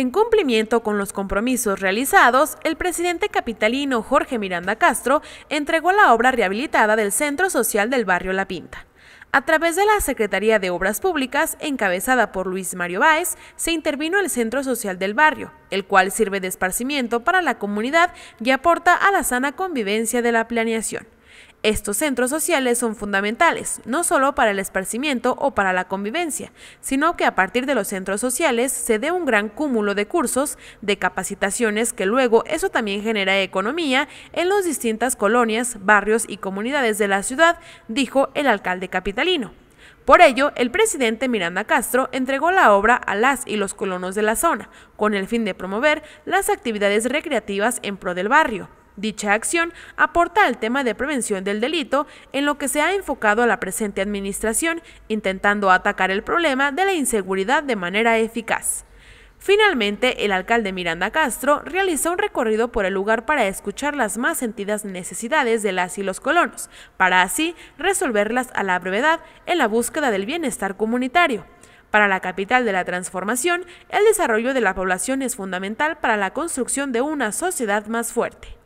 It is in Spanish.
En cumplimiento con los compromisos realizados, el presidente capitalino Jorge Miranda Castro entregó la obra rehabilitada del Centro Social del Barrio La Pinta. A través de la Secretaría de Obras Públicas, encabezada por Luis Mario Báez, se intervino el Centro Social del Barrio, el cual sirve de esparcimiento para la comunidad y aporta a la sana convivencia de la planeación. Estos centros sociales son fundamentales, no solo para el esparcimiento o para la convivencia, sino que a partir de los centros sociales se dé un gran cúmulo de cursos, de capacitaciones que luego eso también genera economía en las distintas colonias, barrios y comunidades de la ciudad, dijo el alcalde capitalino. Por ello, el presidente Miranda Castro entregó la obra a las y los colonos de la zona, con el fin de promover las actividades recreativas en pro del barrio Dicha acción aporta al tema de prevención del delito, en lo que se ha enfocado a la presente administración, intentando atacar el problema de la inseguridad de manera eficaz. Finalmente, el alcalde Miranda Castro realizó un recorrido por el lugar para escuchar las más sentidas necesidades de las y los colonos, para así resolverlas a la brevedad en la búsqueda del bienestar comunitario. Para la capital de la transformación, el desarrollo de la población es fundamental para la construcción de una sociedad más fuerte.